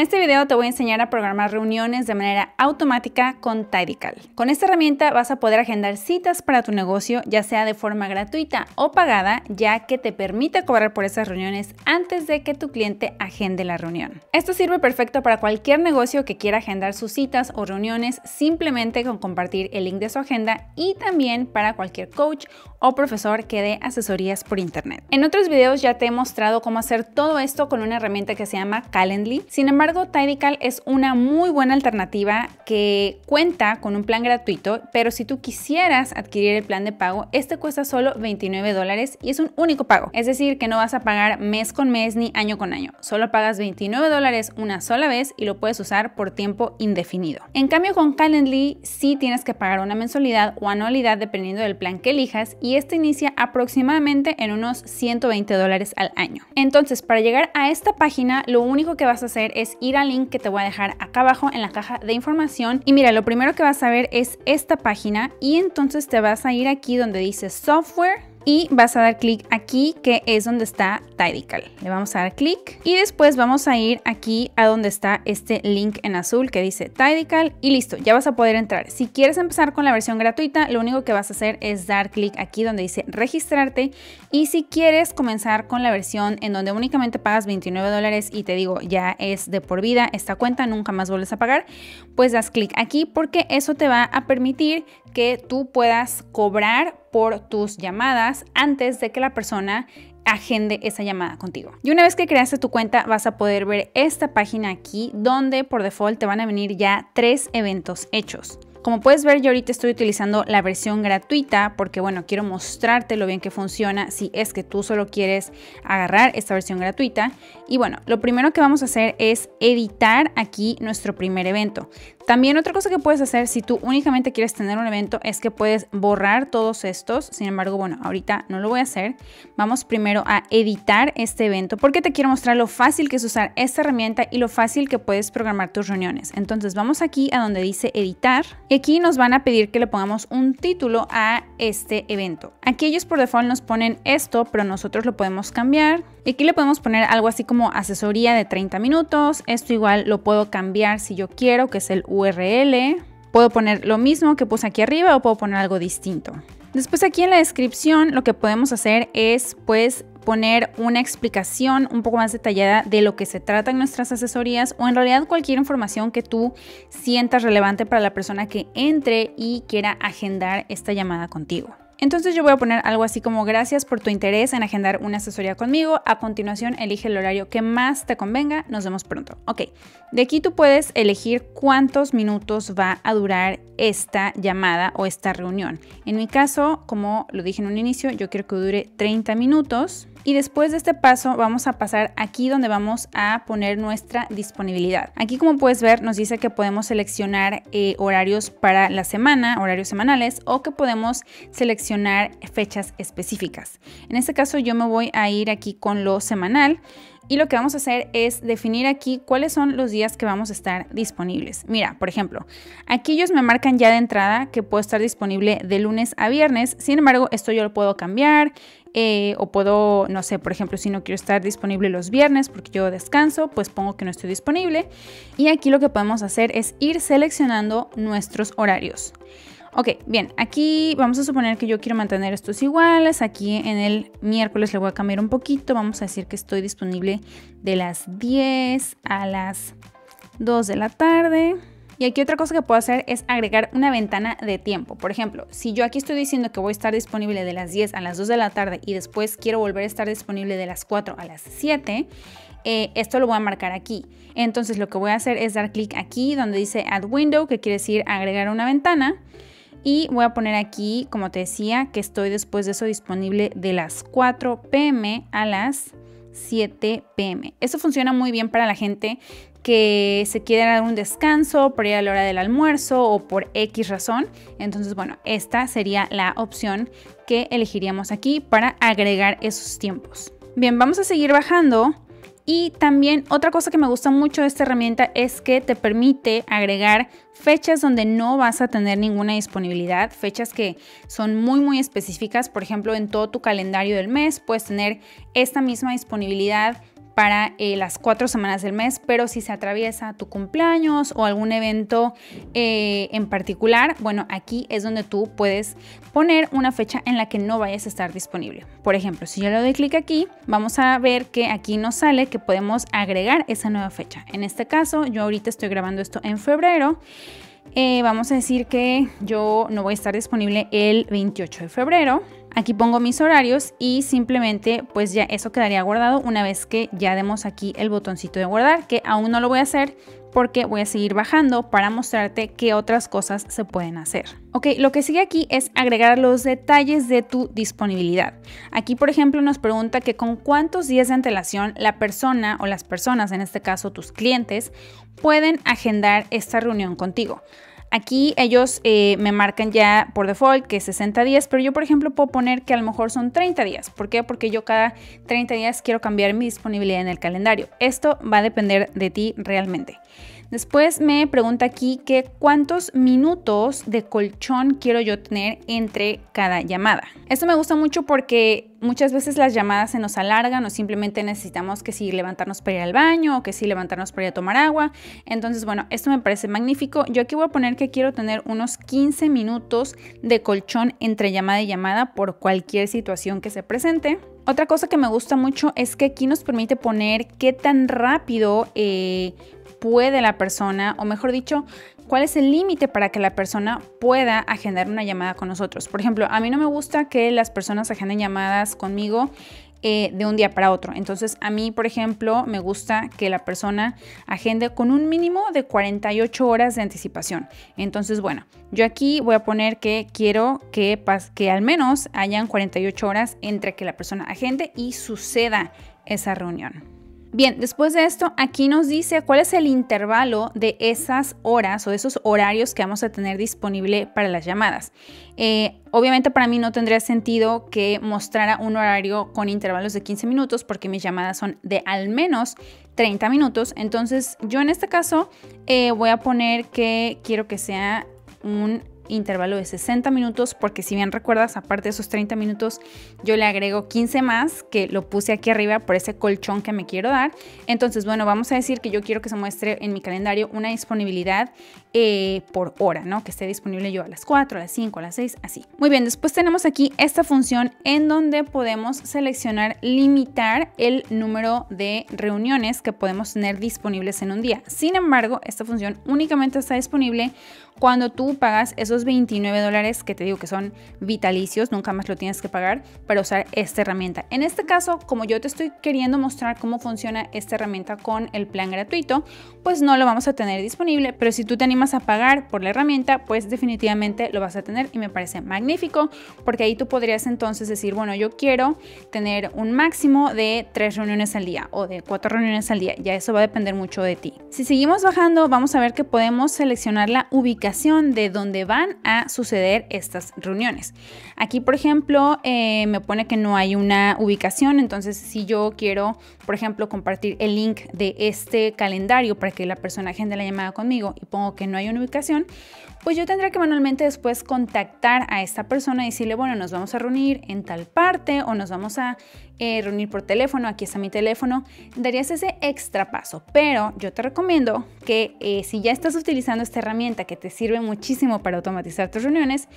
En este video te voy a enseñar a programar reuniones de manera automática con Tidical. Con esta herramienta vas a poder agendar citas para tu negocio, ya sea de forma gratuita o pagada, ya que te permite cobrar por esas reuniones antes de que tu cliente agende la reunión. Esto sirve perfecto para cualquier negocio que quiera agendar sus citas o reuniones simplemente con compartir el link de su agenda y también para cualquier coach o profesor que dé asesorías por internet. En otros videos ya te he mostrado cómo hacer todo esto con una herramienta que se llama Calendly. Sin embargo, Tidical es una muy buena alternativa que cuenta con un plan gratuito, pero si tú quisieras adquirir el plan de pago, este cuesta solo 29 y es un único pago. Es decir, que no vas a pagar mes con mes ni año con año. Solo pagas 29 una sola vez y lo puedes usar por tiempo indefinido. En cambio, con Calendly sí tienes que pagar una mensualidad o anualidad dependiendo del plan que elijas y y este inicia aproximadamente en unos 120 dólares al año. Entonces, para llegar a esta página, lo único que vas a hacer es ir al link que te voy a dejar acá abajo en la caja de información y mira, lo primero que vas a ver es esta página y entonces te vas a ir aquí donde dice software y vas a dar clic aquí que es donde está Tidical. Le vamos a dar clic y después vamos a ir aquí a donde está este link en azul que dice Tidical y listo, ya vas a poder entrar. Si quieres empezar con la versión gratuita, lo único que vas a hacer es dar clic aquí donde dice registrarte y si quieres comenzar con la versión en donde únicamente pagas 29 dólares y te digo ya es de por vida esta cuenta, nunca más vuelves a pagar, pues das clic aquí porque eso te va a permitir que tú puedas cobrar por tus llamadas antes de que la persona agende esa llamada contigo. Y una vez que creaste tu cuenta, vas a poder ver esta página aquí donde por default te van a venir ya tres eventos hechos. Como puedes ver, yo ahorita estoy utilizando la versión gratuita porque, bueno, quiero mostrarte lo bien que funciona si es que tú solo quieres agarrar esta versión gratuita. Y bueno, lo primero que vamos a hacer es editar aquí nuestro primer evento. También otra cosa que puedes hacer si tú únicamente quieres tener un evento es que puedes borrar todos estos. Sin embargo, bueno, ahorita no lo voy a hacer. Vamos primero a editar este evento porque te quiero mostrar lo fácil que es usar esta herramienta y lo fácil que puedes programar tus reuniones. Entonces vamos aquí a donde dice editar y aquí nos van a pedir que le pongamos un título a este evento. Aquí ellos por default nos ponen esto, pero nosotros lo podemos cambiar y aquí le podemos poner algo así como asesoría de 30 minutos. Esto igual lo puedo cambiar si yo quiero, que es el URL. Puedo poner lo mismo que puse aquí arriba o puedo poner algo distinto. Después aquí en la descripción lo que podemos hacer es pues poner una explicación un poco más detallada de lo que se trata en nuestras asesorías o en realidad cualquier información que tú sientas relevante para la persona que entre y quiera agendar esta llamada contigo. Entonces yo voy a poner algo así como gracias por tu interés en agendar una asesoría conmigo. A continuación elige el horario que más te convenga. Nos vemos pronto. Ok, de aquí tú puedes elegir cuántos minutos va a durar esta llamada o esta reunión. En mi caso, como lo dije en un inicio, yo quiero que dure 30 minutos. Y después de este paso vamos a pasar aquí donde vamos a poner nuestra disponibilidad. Aquí como puedes ver nos dice que podemos seleccionar eh, horarios para la semana, horarios semanales o que podemos seleccionar fechas específicas. En este caso yo me voy a ir aquí con lo semanal y lo que vamos a hacer es definir aquí cuáles son los días que vamos a estar disponibles. Mira, por ejemplo, aquí ellos me marcan ya de entrada que puedo estar disponible de lunes a viernes, sin embargo, esto yo lo puedo cambiar eh, o puedo, no sé, por ejemplo, si no quiero estar disponible los viernes porque yo descanso, pues pongo que no estoy disponible. Y aquí lo que podemos hacer es ir seleccionando nuestros horarios. Ok, bien, aquí vamos a suponer que yo quiero mantener estos iguales. Aquí en el miércoles le voy a cambiar un poquito. Vamos a decir que estoy disponible de las 10 a las 2 de la tarde. Y aquí otra cosa que puedo hacer es agregar una ventana de tiempo. Por ejemplo, si yo aquí estoy diciendo que voy a estar disponible de las 10 a las 2 de la tarde y después quiero volver a estar disponible de las 4 a las 7, eh, esto lo voy a marcar aquí. Entonces lo que voy a hacer es dar clic aquí donde dice Add Window, que quiere decir agregar una ventana. Y voy a poner aquí, como te decía, que estoy después de eso disponible de las 4 pm a las 7 pm. eso funciona muy bien para la gente que se quiere dar un descanso por ir a la hora del almuerzo o por X razón. Entonces, bueno, esta sería la opción que elegiríamos aquí para agregar esos tiempos. Bien, vamos a seguir bajando y también otra cosa que me gusta mucho de esta herramienta es que te permite agregar fechas donde no vas a tener ninguna disponibilidad, fechas que son muy muy específicas, por ejemplo en todo tu calendario del mes puedes tener esta misma disponibilidad para eh, las cuatro semanas del mes, pero si se atraviesa tu cumpleaños o algún evento eh, en particular, bueno, aquí es donde tú puedes poner una fecha en la que no vayas a estar disponible. Por ejemplo, si yo le doy clic aquí, vamos a ver que aquí nos sale que podemos agregar esa nueva fecha. En este caso, yo ahorita estoy grabando esto en febrero. Eh, vamos a decir que yo no voy a estar disponible el 28 de febrero. Aquí pongo mis horarios y simplemente pues ya eso quedaría guardado una vez que ya demos aquí el botoncito de guardar, que aún no lo voy a hacer porque voy a seguir bajando para mostrarte qué otras cosas se pueden hacer. Ok, lo que sigue aquí es agregar los detalles de tu disponibilidad. Aquí, por ejemplo, nos pregunta que con cuántos días de antelación la persona o las personas, en este caso tus clientes, pueden agendar esta reunión contigo. Aquí ellos eh, me marcan ya por default que 60 días, pero yo por ejemplo puedo poner que a lo mejor son 30 días. ¿Por qué? Porque yo cada 30 días quiero cambiar mi disponibilidad en el calendario. Esto va a depender de ti realmente. Después me pregunta aquí que cuántos minutos de colchón quiero yo tener entre cada llamada. Esto me gusta mucho porque muchas veces las llamadas se nos alargan o simplemente necesitamos que si levantarnos para ir al baño o que si levantarnos para ir a tomar agua. Entonces, bueno, esto me parece magnífico. Yo aquí voy a poner que quiero tener unos 15 minutos de colchón entre llamada y llamada por cualquier situación que se presente. Otra cosa que me gusta mucho es que aquí nos permite poner qué tan rápido eh, puede la persona, o mejor dicho, cuál es el límite para que la persona pueda agendar una llamada con nosotros. Por ejemplo, a mí no me gusta que las personas agenden llamadas conmigo eh, de un día para otro. Entonces, a mí, por ejemplo, me gusta que la persona agende con un mínimo de 48 horas de anticipación. Entonces, bueno, yo aquí voy a poner que quiero que, que al menos hayan 48 horas entre que la persona agende y suceda esa reunión. Bien, después de esto, aquí nos dice cuál es el intervalo de esas horas o de esos horarios que vamos a tener disponible para las llamadas. Eh, obviamente para mí no tendría sentido que mostrara un horario con intervalos de 15 minutos porque mis llamadas son de al menos 30 minutos. Entonces yo en este caso eh, voy a poner que quiero que sea un intervalo de 60 minutos, porque si bien recuerdas, aparte de esos 30 minutos, yo le agrego 15 más, que lo puse aquí arriba por ese colchón que me quiero dar. Entonces, bueno, vamos a decir que yo quiero que se muestre en mi calendario una disponibilidad eh, por hora, ¿no? Que esté disponible yo a las 4, a las 5, a las 6, así. Muy bien, después tenemos aquí esta función en donde podemos seleccionar limitar el número de reuniones que podemos tener disponibles en un día. Sin embargo, esta función únicamente está disponible cuando tú pagas esos 29 dólares que te digo que son vitalicios, nunca más lo tienes que pagar para usar esta herramienta. En este caso, como yo te estoy queriendo mostrar cómo funciona esta herramienta con el plan gratuito, pues no lo vamos a tener disponible, pero si tú te animas a pagar por la herramienta, pues definitivamente lo vas a tener y me parece magnífico porque ahí tú podrías entonces decir, bueno, yo quiero tener un máximo de tres reuniones al día o de cuatro reuniones al día. Ya eso va a depender mucho de ti. Si seguimos bajando, vamos a ver que podemos seleccionar la ubicación de donde van a suceder estas reuniones. Aquí, por ejemplo, eh, me pone que no hay una ubicación, entonces si yo quiero, por ejemplo, compartir el link de este calendario para que la persona agende la llamada conmigo y pongo que no hay una ubicación, pues yo tendría que manualmente después contactar a esta persona y decirle, bueno, nos vamos a reunir en tal parte o nos vamos a eh, reunir por teléfono, aquí está mi teléfono, darías ese extra paso. Pero yo te recomiendo que eh, si ya estás utilizando esta herramienta que te sirve muchísimo para automatizar tus reuniones,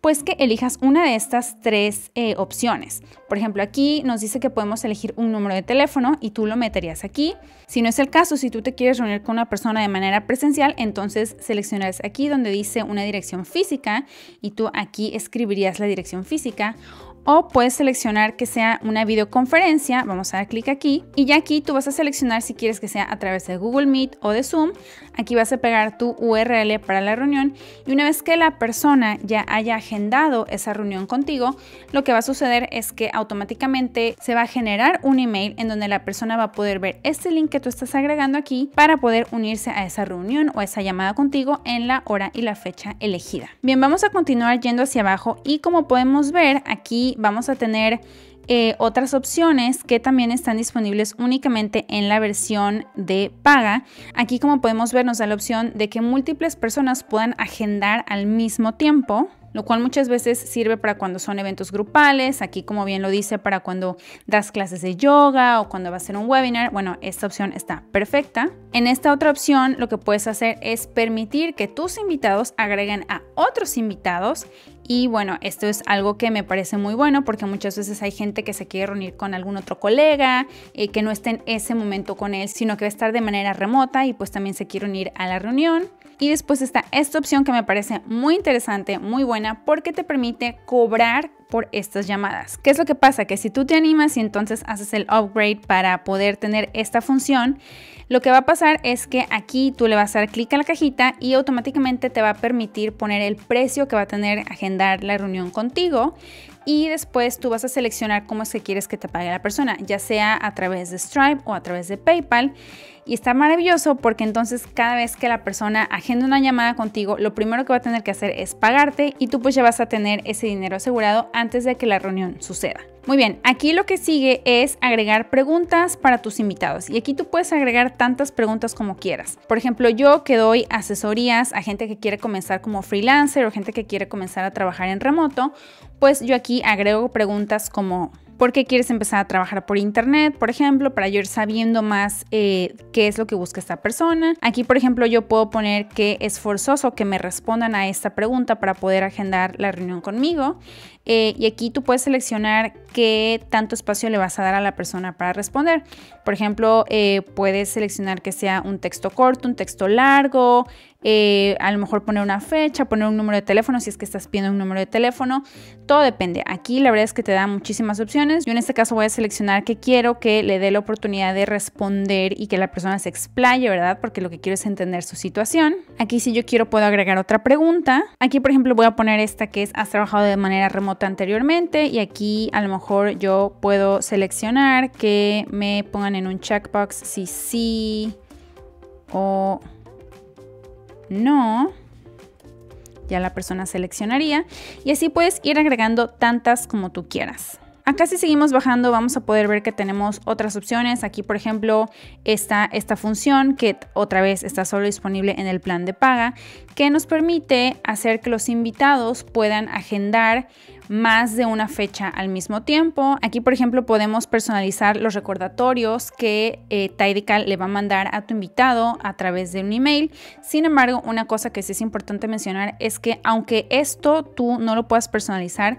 pues que elijas una de estas tres eh, opciones. Por ejemplo, aquí nos dice que podemos elegir un número de teléfono y tú lo meterías aquí. Si no es el caso, si tú te quieres reunir con una persona de manera presencial, entonces seleccionarás aquí donde dice una dirección física y tú aquí escribirías la dirección física o puedes seleccionar que sea una videoconferencia, vamos a dar clic aquí y ya aquí tú vas a seleccionar si quieres que sea a través de Google Meet o de Zoom, aquí vas a pegar tu URL para la reunión y una vez que la persona ya haya agendado esa reunión contigo, lo que va a suceder es que automáticamente se va a generar un email en donde la persona va a poder ver este link que tú estás agregando aquí para poder unirse a esa reunión o esa llamada contigo en la hora y la fecha elegida. Bien, vamos a continuar yendo hacia abajo y como podemos ver aquí vamos a tener eh, otras opciones que también están disponibles únicamente en la versión de paga. Aquí como podemos ver nos da la opción de que múltiples personas puedan agendar al mismo tiempo lo cual muchas veces sirve para cuando son eventos grupales, aquí como bien lo dice, para cuando das clases de yoga o cuando vas a hacer un webinar, bueno, esta opción está perfecta. En esta otra opción lo que puedes hacer es permitir que tus invitados agreguen a otros invitados y bueno, esto es algo que me parece muy bueno porque muchas veces hay gente que se quiere reunir con algún otro colega, eh, que no esté en ese momento con él, sino que va a estar de manera remota y pues también se quiere unir a la reunión. Y después está esta opción que me parece muy interesante, muy buena, porque te permite cobrar por estas llamadas. ¿Qué es lo que pasa? Que si tú te animas y entonces haces el upgrade para poder tener esta función, lo que va a pasar es que aquí tú le vas a dar clic a la cajita y automáticamente te va a permitir poner el precio que va a tener agendar la reunión contigo y después tú vas a seleccionar cómo es que quieres que te pague la persona, ya sea a través de Stripe o a través de PayPal. Y está maravilloso porque entonces cada vez que la persona agenda una llamada contigo, lo primero que va a tener que hacer es pagarte y tú pues ya vas a tener ese dinero asegurado antes de que la reunión suceda. Muy bien, aquí lo que sigue es agregar preguntas para tus invitados y aquí tú puedes agregar tantas preguntas como quieras. Por ejemplo, yo que doy asesorías a gente que quiere comenzar como freelancer o gente que quiere comenzar a trabajar en remoto, pues yo aquí agrego preguntas como ¿Por qué quieres empezar a trabajar por internet, por ejemplo, para yo ir sabiendo más eh, qué es lo que busca esta persona? Aquí, por ejemplo, yo puedo poner que es forzoso que me respondan a esta pregunta para poder agendar la reunión conmigo. Eh, y aquí tú puedes seleccionar qué tanto espacio le vas a dar a la persona para responder. Por ejemplo, eh, puedes seleccionar que sea un texto corto, un texto largo, eh, a lo mejor poner una fecha, poner un número de teléfono si es que estás pidiendo un número de teléfono. Todo depende. Aquí la verdad es que te da muchísimas opciones. Yo en este caso voy a seleccionar que quiero que le dé la oportunidad de responder y que la persona se explaye, ¿verdad? Porque lo que quiero es entender su situación. Aquí si yo quiero puedo agregar otra pregunta. Aquí por ejemplo voy a poner esta que es ¿has trabajado de manera remota? anteriormente y aquí a lo mejor yo puedo seleccionar que me pongan en un checkbox si sí o no ya la persona seleccionaría y así puedes ir agregando tantas como tú quieras. Acá si seguimos bajando vamos a poder ver que tenemos otras opciones. Aquí por ejemplo está esta función que otra vez está solo disponible en el plan de paga que nos permite hacer que los invitados puedan agendar más de una fecha al mismo tiempo. Aquí, por ejemplo, podemos personalizar los recordatorios que eh, le va a mandar a tu invitado a través de un email. Sin embargo, una cosa que sí es importante mencionar es que aunque esto tú no lo puedas personalizar,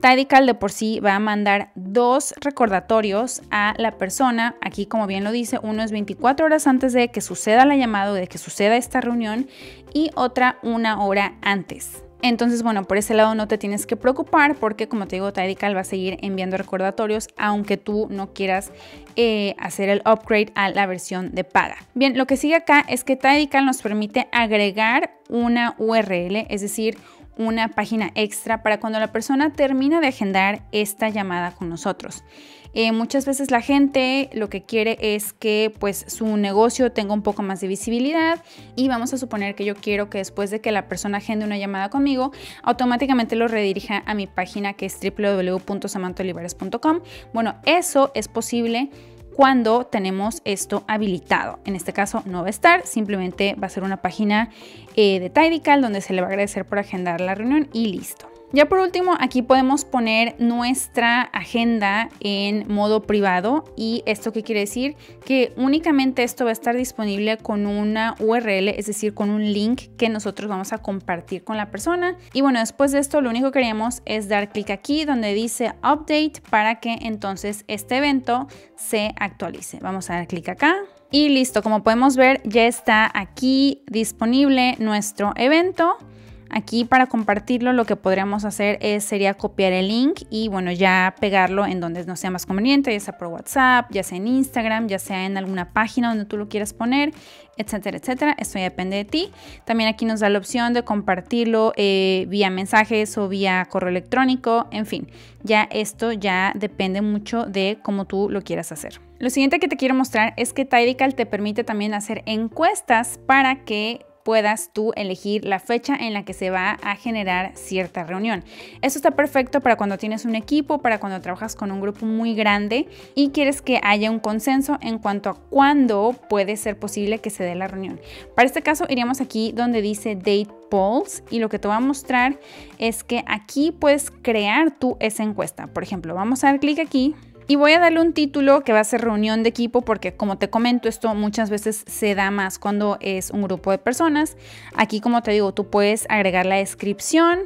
Tidical de por sí va a mandar dos recordatorios a la persona. Aquí, como bien lo dice, uno es 24 horas antes de que suceda la llamada o de que suceda esta reunión y otra una hora antes. Entonces, bueno, por ese lado no te tienes que preocupar porque, como te digo, Tidical va a seguir enviando recordatorios aunque tú no quieras eh, hacer el upgrade a la versión de paga. Bien, lo que sigue acá es que Tidical nos permite agregar una URL, es decir, una página extra para cuando la persona termina de agendar esta llamada con nosotros. Eh, muchas veces la gente lo que quiere es que pues su negocio tenga un poco más de visibilidad y vamos a suponer que yo quiero que después de que la persona agende una llamada conmigo, automáticamente lo redirija a mi página que es www.samantolivares.com. Bueno, eso es posible cuando tenemos esto habilitado. En este caso no va a estar, simplemente va a ser una página eh, de Tidical donde se le va a agradecer por agendar la reunión y listo. Ya por último, aquí podemos poner nuestra agenda en modo privado y esto qué quiere decir que únicamente esto va a estar disponible con una URL, es decir, con un link que nosotros vamos a compartir con la persona. Y bueno, después de esto lo único que queríamos es dar clic aquí donde dice update para que entonces este evento se actualice. Vamos a dar clic acá. Y listo, como podemos ver, ya está aquí disponible nuestro evento. Aquí para compartirlo lo que podríamos hacer es, sería copiar el link y bueno, ya pegarlo en donde nos sea más conveniente, ya sea por WhatsApp, ya sea en Instagram, ya sea en alguna página donde tú lo quieras poner, etcétera, etcétera. Esto ya depende de ti. También aquí nos da la opción de compartirlo eh, vía mensajes o vía correo electrónico, en fin, ya esto ya depende mucho de cómo tú lo quieras hacer. Lo siguiente que te quiero mostrar es que Tidical te permite también hacer encuestas para que puedas tú elegir la fecha en la que se va a generar cierta reunión. Eso está perfecto para cuando tienes un equipo, para cuando trabajas con un grupo muy grande y quieres que haya un consenso en cuanto a cuándo puede ser posible que se dé la reunión. Para este caso iríamos aquí donde dice date polls y lo que te va a mostrar es que aquí puedes crear tú esa encuesta. Por ejemplo, vamos a dar clic aquí y voy a darle un título que va a ser reunión de equipo porque como te comento esto muchas veces se da más cuando es un grupo de personas. Aquí como te digo tú puedes agregar la descripción.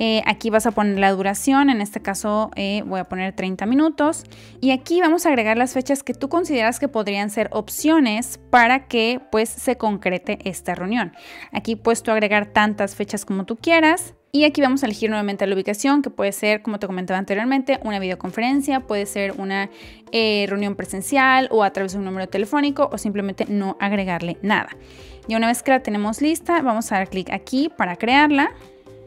Eh, aquí vas a poner la duración, en este caso eh, voy a poner 30 minutos. Y aquí vamos a agregar las fechas que tú consideras que podrían ser opciones para que pues se concrete esta reunión. Aquí puedes tú agregar tantas fechas como tú quieras. Y aquí vamos a elegir nuevamente la ubicación, que puede ser, como te comentaba anteriormente, una videoconferencia, puede ser una eh, reunión presencial o a través de un número telefónico o simplemente no agregarle nada. Y una vez que la tenemos lista, vamos a dar clic aquí para crearla.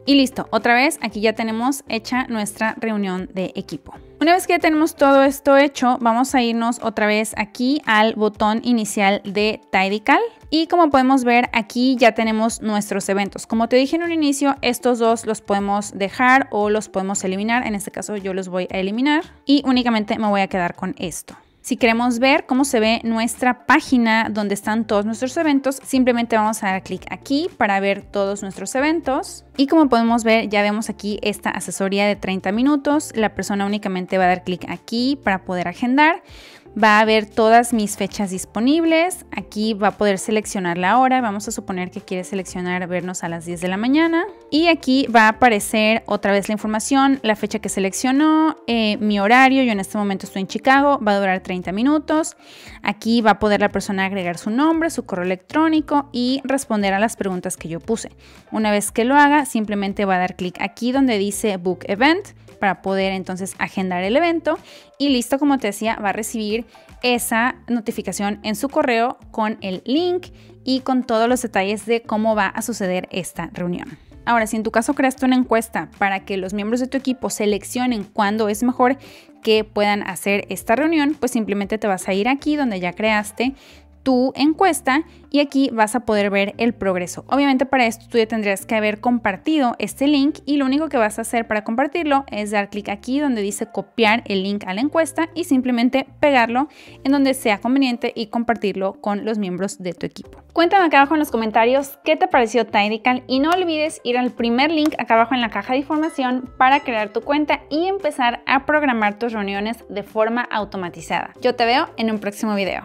Y listo, otra vez aquí ya tenemos hecha nuestra reunión de equipo. Una vez que ya tenemos todo esto hecho, vamos a irnos otra vez aquí al botón inicial de Tidical y como podemos ver, aquí ya tenemos nuestros eventos. Como te dije en un inicio, estos dos los podemos dejar o los podemos eliminar. En este caso yo los voy a eliminar y únicamente me voy a quedar con esto. Si queremos ver cómo se ve nuestra página donde están todos nuestros eventos, simplemente vamos a dar clic aquí para ver todos nuestros eventos. Y como podemos ver, ya vemos aquí esta asesoría de 30 minutos. La persona únicamente va a dar clic aquí para poder agendar va a ver todas mis fechas disponibles. Aquí va a poder seleccionar la hora. Vamos a suponer que quiere seleccionar vernos a las 10 de la mañana. Y aquí va a aparecer otra vez la información, la fecha que seleccionó, eh, mi horario. Yo en este momento estoy en Chicago. Va a durar 30 minutos. Aquí va a poder la persona agregar su nombre, su correo electrónico y responder a las preguntas que yo puse. Una vez que lo haga, simplemente va a dar clic aquí donde dice Book Event para poder entonces agendar el evento y listo, como te decía, va a recibir esa notificación en su correo con el link y con todos los detalles de cómo va a suceder esta reunión. Ahora, si en tu caso creaste una encuesta para que los miembros de tu equipo seleccionen cuándo es mejor que puedan hacer esta reunión, pues simplemente te vas a ir aquí donde ya creaste tu encuesta y aquí vas a poder ver el progreso. Obviamente para esto tú ya tendrías que haber compartido este link y lo único que vas a hacer para compartirlo es dar clic aquí donde dice copiar el link a la encuesta y simplemente pegarlo en donde sea conveniente y compartirlo con los miembros de tu equipo. Cuéntame acá abajo en los comentarios qué te pareció Tidical y no olvides ir al primer link acá abajo en la caja de información para crear tu cuenta y empezar a programar tus reuniones de forma automatizada. Yo te veo en un próximo video.